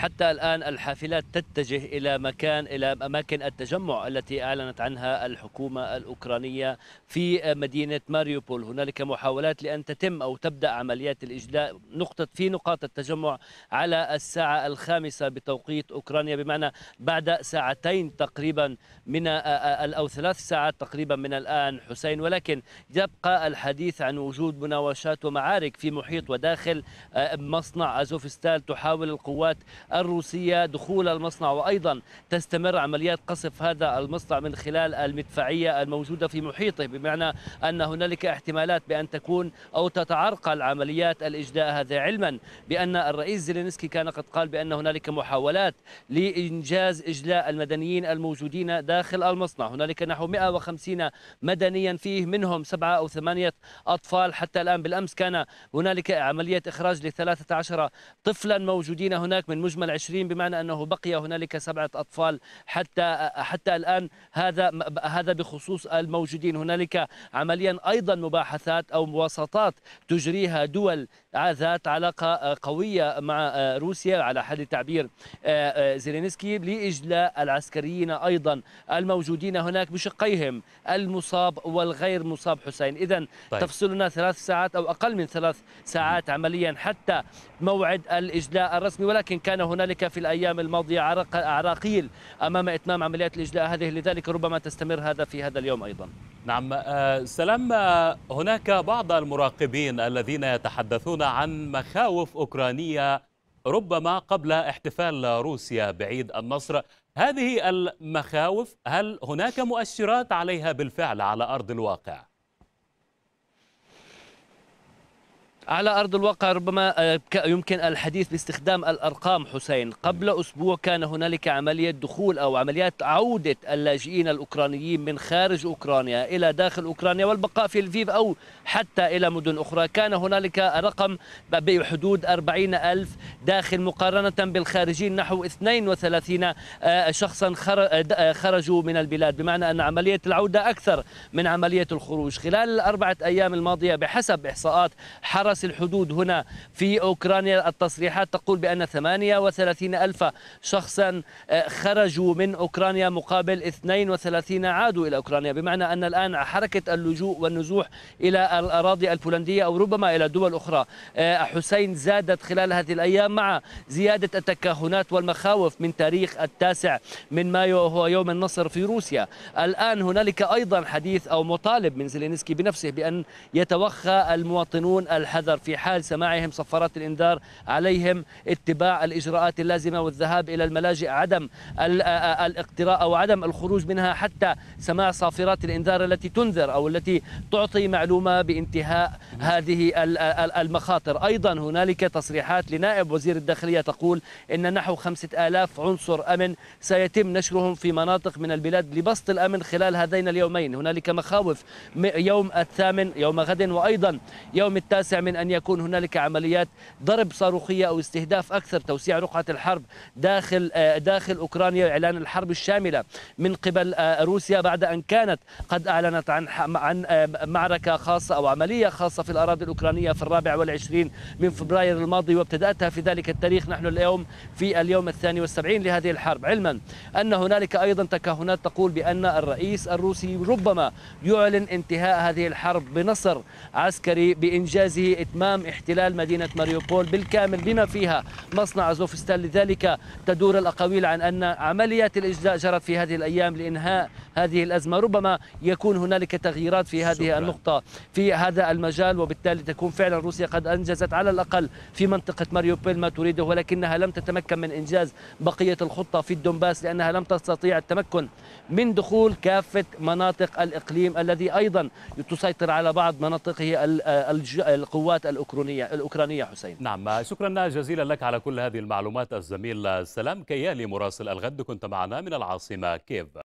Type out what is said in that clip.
حتى الآن الحافلات تتجه إلى مكان إلى أماكن التجمع التي أعلنت عنها الحكومة الأوكرانية في مدينة ماريوبول هنالك محاولات لأن تتم أو تبدأ عمليات الإجلاء نقطة في نقاط التجمع على الساعة الخامسة بتوقيت أوكرانيا بمعنى بعد ساعتين تقريبا من أو ثلاث ساعات تقريبا من الآن حسين ولكن يبقى الحديث عن وجود مناوشات ومعارك في محيط وداخل مصنع أزوفستال تحاول القوات الروسية دخول المصنع وأيضا تستمر عمليات قصف هذا المصنع من خلال المدفعية الموجودة في محيطه بمعنى أن هنالك احتمالات بأن تكون أو تتعرقل عمليات الإجلاء هذا علما بأن الرئيس زيلينسكي كان قد قال بأن هنالك محاولات لإنجاز إجلاء المدنيين الموجودين داخل المصنع هنالك نحو 150 مدنيا فيه منهم سبعة أو ثمانية أطفال حتى الآن بالأمس كان هنالك عملية إخراج ل 13 طفلا موجودين هناك من مجمل النجمة العشرين بمعنى أنه بقي هنالك سبعة أطفال حتى حتى الآن هذا هذا بخصوص الموجودين هنالك عمليا أيضا مباحثات أو مواسطات تجريها دول ذات علاقة قوية مع روسيا على حد تعبير آه، آه، زيلينسكي لإجلاء العسكريين أيضا الموجودين هناك بشقيهم المصاب والغير مصاب حسين إذا طيب. تفصلنا ثلاث ساعات أو أقل من ثلاث ساعات عمليا حتى موعد الإجلاء الرسمي ولكن كان هنالك في الأيام الماضية عرق عراقيل أمام إتمام عمليات الإجلاء هذه لذلك ربما تستمر هذا في هذا اليوم أيضا نعم آه، سلام آه، هناك بعض المراقبين الذين يتحدثون عن مخاوف أوكرانية ربما قبل احتفال روسيا بعيد النصر هذه المخاوف هل هناك مؤشرات عليها بالفعل على أرض الواقع؟ على أرض الواقع ربما آه، يمكن الحديث باستخدام الأرقام حسين قبل أسبوع كان هنالك عملية دخول أو عمليات عودة اللاجئين الأوكرانيين من خارج أوكرانيا إلى داخل أوكرانيا والبقاء في الفيف أو حتى إلى مدن أخرى كان هنالك رقم بحدود 40 ألف داخل مقارنة بالخارجين نحو 32 آه، شخصا آه، خرجوا من البلاد بمعنى أن عملية العودة أكثر من عملية الخروج خلال الأربعة أيام الماضية بحسب إحصاءات حرب حراس الحدود هنا في أوكرانيا التصريحات تقول بأن 38 ألف شخصا آه، خرجوا من أوكرانيا مقابل 32 عادوا إلى أوكرانيا بمعنى أن الآن حركة اللجوء والنزوح إلى الأراضي البولندية أو ربما إلى دول أخرى آه، حسين زادت خلال هذه الأيام مع زيادة التكهنات والمخاوف من تاريخ التاسع من مايو وهو يوم النصر في روسيا الآن هنالك أيضا حديث أو مطالب من زيلينسكي بنفسه بأن يتوخى المواطنون الحد الحذر في حال سماعهم صفارات الإنذار عليهم اتباع الإجراءات اللازمة والذهاب إلى الملاجئ عدم الاقتراء أو عدم الخروج منها حتى سماع صافرات الإنذار التي تنذر أو التي تعطي معلومة بانتهاء هذه المخاطر أيضا هنالك تصريحات لنائب وزير الداخلية تقول إن نحو خمسة آلاف عنصر أمن سيتم نشرهم في مناطق من البلاد لبسط الأمن خلال هذين اليومين هنالك مخاوف يوم الثامن يوم غد وأيضا يوم التاسع من من أن يكون هنالك عمليات ضرب صاروخية أو استهداف أكثر توسيع رقعة الحرب داخل آه، داخل أوكرانيا وإعلان الحرب الشاملة من قبل آه، روسيا بعد أن كانت قد أعلنت عن عن آه، معركة خاصة أو عملية خاصة في الأراضي الأوكرانية في الرابع والعشرين من فبراير الماضي وابتدأتها في ذلك التاريخ نحن اليوم في اليوم الثاني والسبعين لهذه الحرب علما أن هنالك أيضا تكهنات تقول بأن الرئيس الروسي ربما يعلن انتهاء هذه الحرب بنصر عسكري بإنجازه إتمام احتلال مدينة ماريوبول بالكامل بما فيها مصنع زوفستال لذلك تدور الأقاويل عن أن عمليات الإجلاء جرت في هذه الأيام لإنهاء هذه الأزمة ربما يكون هنالك تغييرات في هذه شكرا. النقطة في هذا المجال وبالتالي تكون فعلا روسيا قد أنجزت على الأقل في منطقة ماريوبول ما تريده ولكنها لم تتمكن من إنجاز بقية الخطة في الدنباس لأنها لم تستطيع التمكن من دخول كافة مناطق الإقليم الذي أيضا تسيطر على بعض مناطقه القوات القوات الأوكرانية الأوكرانية حسين نعم شكرا جزيلا لك على كل هذه المعلومات الزميل سلام كيالي مراسل الغد كنت معنا من العاصمة كيف